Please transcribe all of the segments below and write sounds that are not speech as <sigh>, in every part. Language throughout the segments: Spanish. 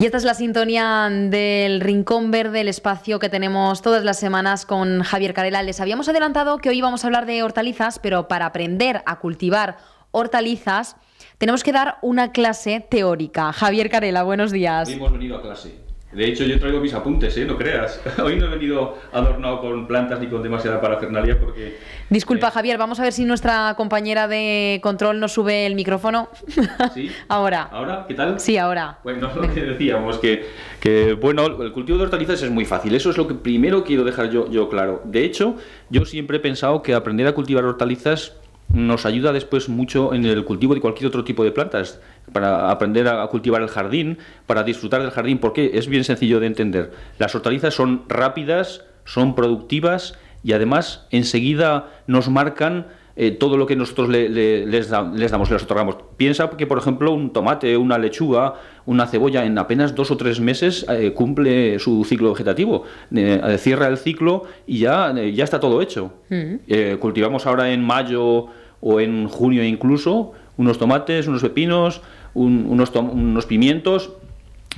Y esta es la sintonía del Rincón Verde, el espacio que tenemos todas las semanas con Javier Carela. Les habíamos adelantado que hoy vamos a hablar de hortalizas, pero para aprender a cultivar hortalizas tenemos que dar una clase teórica. Javier Carela, buenos días. hemos venido a clase. De hecho, yo traigo mis apuntes, ¿eh? No creas. <laughs> Hoy no he venido adornado con plantas ni con demasiada parafernalia porque... Disculpa, eh, Javier, vamos a ver si nuestra compañera de control nos sube el micrófono. <laughs> ¿Sí? ahora. ¿Ahora? ¿Qué tal? Sí, ahora. Bueno, <laughs> lo que decíamos, que, que, bueno, el cultivo de hortalizas es muy fácil. Eso es lo que primero quiero dejar yo, yo claro. De hecho, yo siempre he pensado que aprender a cultivar hortalizas nos ayuda después mucho en el cultivo de cualquier otro tipo de plantas, para aprender a cultivar el jardín, para disfrutar del jardín, porque es bien sencillo de entender. Las hortalizas son rápidas, son productivas y además enseguida nos marcan eh, todo lo que nosotros les, damos, les otorgamos. Piensa que, por ejemplo, un tomate, una lechuga, una cebolla, en apenas dos o tres meses eh, cumple su ciclo vegetativo. Eh, cierra el ciclo y ya, ya está todo hecho. Mm. cultivamos ahora en mayo o en junio incluso unos tomates, unos pepinos, unos, unos pimientos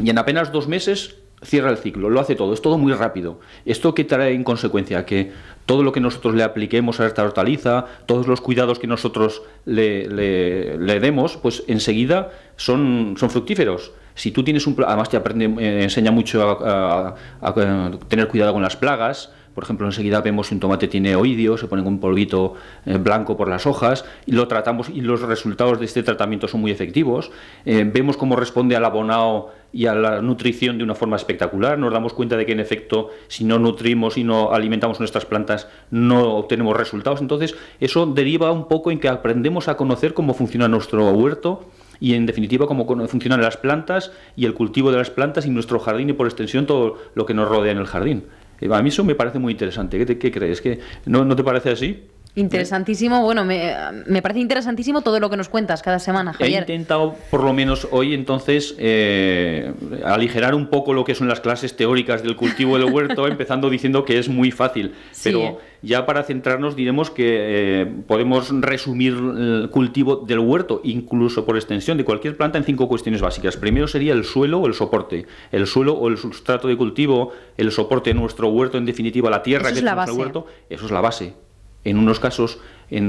y en apenas dos meses cierra el ciclo, lo hace todo, es todo muy rápido. ¿Esto que trae en consecuencia? Que todo lo que nosotros le apliquemos a esta hortaliza, todos los cuidados que nosotros le, le, demos, pues enseguida son, son fructíferos. Si tú tienes un... Además te aprende, eh, enseña mucho a, tener cuidado con las plagas. Por ejemplo, enseguida vemos si un tomate tiene oidio, se pone un polvito eh, blanco por las hojas y lo tratamos y los resultados de este tratamiento son muy efectivos. Eh, vemos cómo responde al abonado y a la nutrición de una forma espectacular. Nos damos cuenta de que en efecto, si no nutrimos y no alimentamos nuestras plantas, no obtenemos resultados. Entonces, eso deriva un poco en que aprendemos a conocer cómo funciona nuestro huerto y en definitiva cómo funcionan las plantas y el cultivo de las plantas y nuestro jardín y por extensión todo lo que nos rodea en el jardín. Eh, a mí eso me parece muy interesante. ¿Qué, crees? ¿No te parece así? Interesantísimo, bueno, me, parece interesantísimo todo lo que nos cuentas cada semana, Javier. He intentado, por lo menos hoy, entonces, eh, aligerar un poco lo que son las clases teóricas del cultivo del huerto, <laughs> empezando diciendo que es muy fácil, pero ya para centrarnos diremos que eh, podemos resumir el cultivo del huerto, incluso por extensión de cualquier planta, en cinco cuestiones básicas. Primero sería el suelo o el soporte, el suelo o el sustrato de cultivo, el soporte de nuestro huerto, en definitiva la tierra que es, nuestro huerto. Eso es la base en unos casos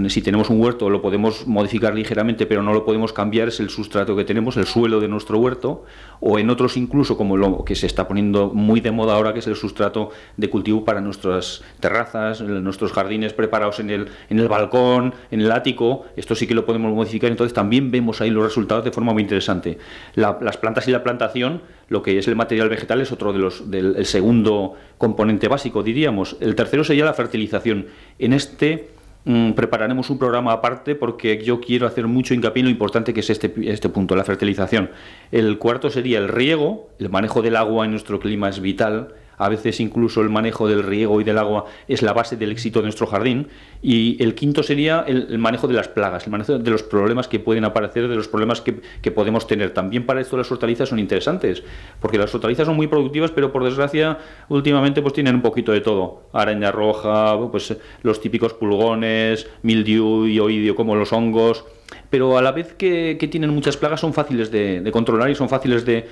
si tenemos un huerto lo podemos modificar ligeramente, pero no lo podemos cambiar, es el sustrato que tenemos, el suelo de nuestro huerto, o en otros incluso, como lo que se está poniendo muy de moda ahora, que es el sustrato de cultivo para nuestras terrazas, nuestros jardines preparados en el, en el balcón, en el ático, esto sí que lo podemos modificar, entonces también vemos ahí los resultados de forma muy interesante. las plantas y la plantación, lo que es el material vegetal es otro de los, del segundo componente básico, diríamos. El tercero sería la fertilización. En este Mm, prepararemos un programa aparte porque yo quiero hacer mucho hincapié en lo importante que es este, este punto, la fertilización. El cuarto sería el riego, el manejo del agua en nuestro clima es vital a veces incluso el manejo del riego y del agua es la base del éxito de nuestro jardín. Y el quinto sería el, manejo de las plagas, el manejo de los problemas que pueden aparecer, de los problemas que, podemos tener. También para esto las hortalizas son interesantes, porque las hortalizas son muy productivas, pero por desgracia últimamente pues tienen un poquito de todo. Araña roja, pues los típicos pulgones, mildiu y oidio como los hongos pero a la vez que, tienen muchas plagas son fáciles de, controlar y son fáciles de,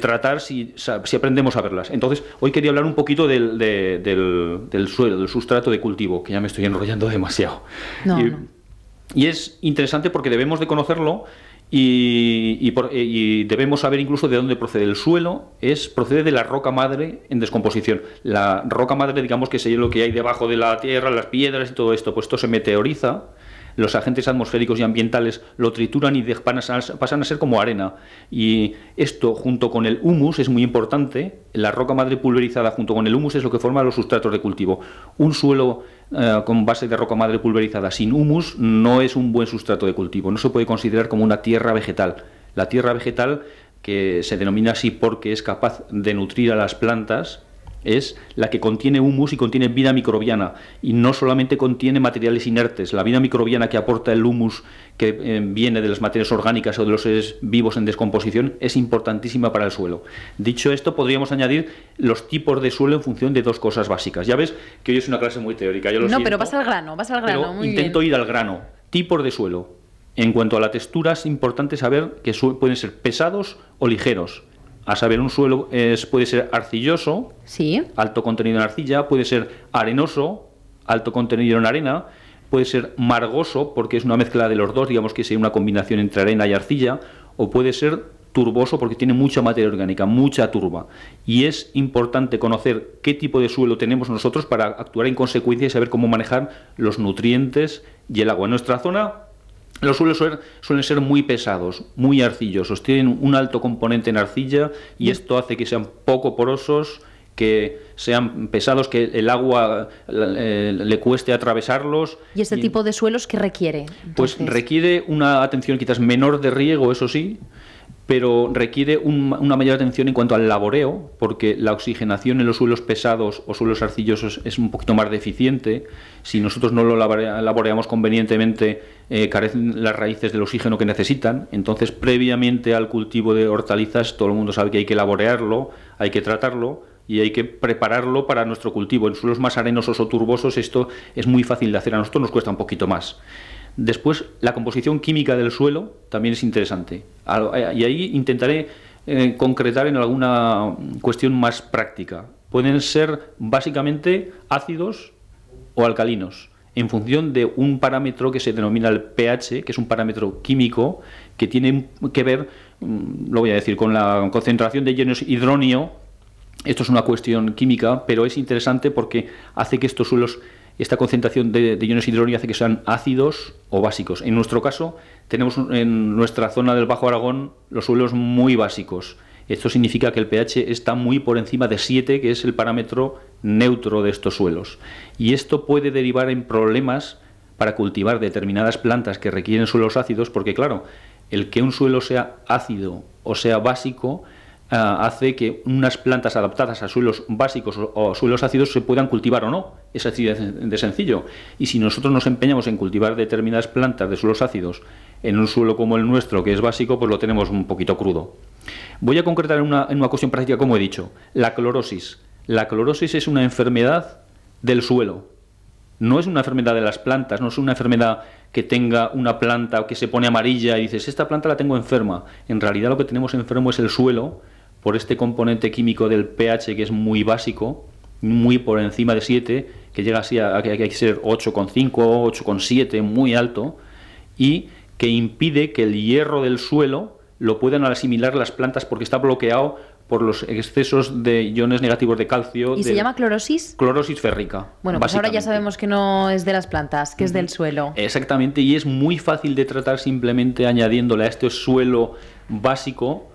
tratar si, aprendemos a verlas. Entonces, hoy quería hablar un poquito del, suelo, del sustrato de cultivo, que ya me estoy enrollando demasiado. y, es interesante porque debemos de conocerlo eh, y, debemos saber incluso de dónde procede el suelo. Es procede de la roca madre en descomposición. La roca madre, digamos que es lo que hay debajo de la tierra, las piedras y todo esto, pues esto se meteoriza los agentes atmosféricos y ambientales lo trituran y pasan a ser como arena. Y esto junto con el humus es muy importante, la roca madre pulverizada junto con el humus es lo que forma los sustratos de cultivo. Un suelo eh, con base de roca madre pulverizada sin humus no es un buen sustrato de cultivo, no se puede considerar como una tierra vegetal. La tierra vegetal que se denomina así porque es capaz de nutrir a las plantas es la que contiene humus y contiene vida microbiana y no solamente contiene materiales inertes. La vida microbiana que aporta el humus que eh, viene de las materias orgánicas o de los seres vivos en descomposición es importantísima para el suelo. Dicho esto, podríamos añadir los tipos de suelo en función de dos cosas básicas. Ya ves que hoy es una clase muy teórica. Yo lo no, pero vas al grano, vas al grano. intento ir al grano. Tipos de suelo. En cuanto a la textura, es importante saber que pueden ser pesados o ligeros a saber, un suelo puede ser arcilloso, alto contenido en arcilla, puede ser arenoso, alto contenido en arena, puede ser margoso, porque es una mezcla de los dos, digamos que es una combinación entre arena y arcilla, o puede ser turboso porque tiene mucha materia orgánica, mucha turba. Y es importante conocer qué tipo de suelo tenemos nosotros para actuar en consecuencia y saber cómo manejar los nutrientes y el agua. En nuestra zona los suelos suelen, ser muy pesados, muy arcillosos, tienen un alto componente en arcilla y mm. esto hace que sean poco porosos, que sean pesados, que el agua eh, le cueste atravesarlos. ¿Y este tipo de suelos qué requiere? Pues requiere una atención quizás menor de riego, eso sí, pero requiere una mayor atención en cuanto al laboreo, porque la oxigenación en los suelos pesados o suelos arcillosos es un poquito más deficiente. Si nosotros no lo laboreamos convenientemente, eh, carecen las raíces del oxígeno que necesitan. Entonces, previamente al cultivo de hortalizas, todo el mundo sabe que hay que laborearlo, hay que tratarlo y hay que prepararlo para nuestro cultivo. En suelos más arenosos o turbosos esto es muy fácil de hacer, a nosotros nos cuesta un poquito más. Después, la composición química del suelo también es interesante. Eh, y ahí intentaré eh, concretar en alguna cuestión más práctica. Pueden ser básicamente ácidos o alcalinos, en función de un parámetro que se denomina el pH, que es un parámetro químico que tiene que ver, mm, lo voy a decir, con la concentración de iones hidróneo. Esto es una cuestión química, pero es interesante porque hace que estos suelos esta concentración de, iones hidrógeno hace que sean ácidos o básicos. En nuestro caso, tenemos en nuestra zona del Bajo Aragón los suelos muy básicos. Esto significa que el pH está muy por encima de 7, que es el parámetro neutro de estos suelos. Y esto puede derivar en problemas para cultivar determinadas plantas que requieren suelos ácidos, porque claro, el que un suelo sea ácido o sea básico eh, hace que unas plantas adaptadas a suelos básicos o, suelos ácidos se puedan cultivar o no. Es así de sencillo. Y si nosotros nos empeñamos en cultivar determinadas plantas de suelos ácidos en un suelo como el nuestro, que es básico, pues lo tenemos un poquito crudo. Voy a concretar en una, en una cuestión práctica, como he dicho, la clorosis. La clorosis es una enfermedad del suelo. No es una enfermedad de las plantas, no es una enfermedad que tenga una planta que se pone amarilla y dices, esta planta la tengo enferma. En realidad lo que tenemos enfermo es el suelo por este componente químico del pH que es muy básico, muy por encima de 7, que llega así a, hay que ser 8,5, 8,7, muy alto, y que impide que el hierro del suelo lo puedan asimilar las plantas porque está bloqueado por los excesos de iones negativos de calcio. ¿Y se llama clorosis? Clorosis férrica. Bueno, pues ahora ya sabemos que no es de las plantas, que es del suelo. Exactamente, y es muy fácil de tratar simplemente añadiéndole a este suelo básico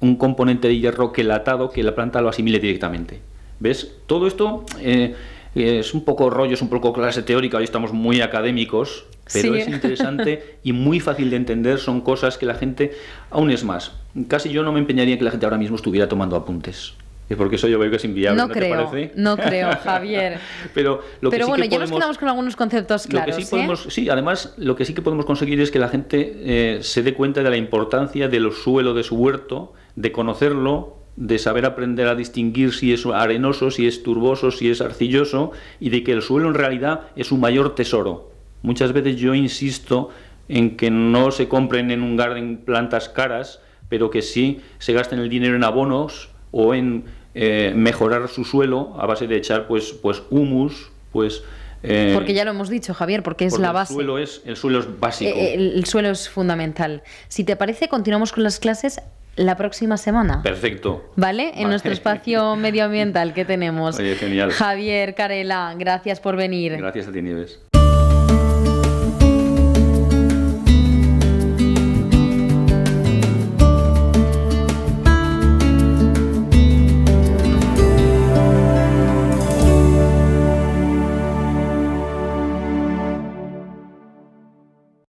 un componente de hierro quelatado que la planta lo asimile directamente. ¿Ves? Todo esto eh, eh, es un poco rollo, es un poco clase teórica, hoy estamos muy académicos, pero es interesante y muy fácil de entender, son cosas que la gente, aún es más, casi yo no me empeñaría que la gente ahora mismo estuviera tomando apuntes. Porque eso yo veo que es inviable. No, creo, no creo, Javier. <laughs> pero lo bueno, ya nos quedamos con algunos conceptos claros. que ¿eh? sí, además, lo que sí que podemos conseguir es que la gente se dé cuenta de la importancia de los suelos de su huerto de conocerlo, de saber aprender a distinguir si es arenoso, si es turboso, si es arcilloso, y de que el suelo en realidad es su mayor tesoro. Muchas veces yo insisto en que no se compren en un garden plantas caras, pero que sí se gasten el dinero en abonos o en eh, mejorar su suelo a base de echar pues, pues humus, pues eh, porque ya lo hemos dicho, Javier, porque es la base. El suelo es, el suelo es básico. Eh, el, suelo es fundamental. Si te parece, continuamos con las clases la próxima semana. Perfecto. ¿Vale? En nuestro espacio medioambiental que tenemos. <laughs> genial. Javier, Carela, gracias por venir. Gracias a ti, Nieves.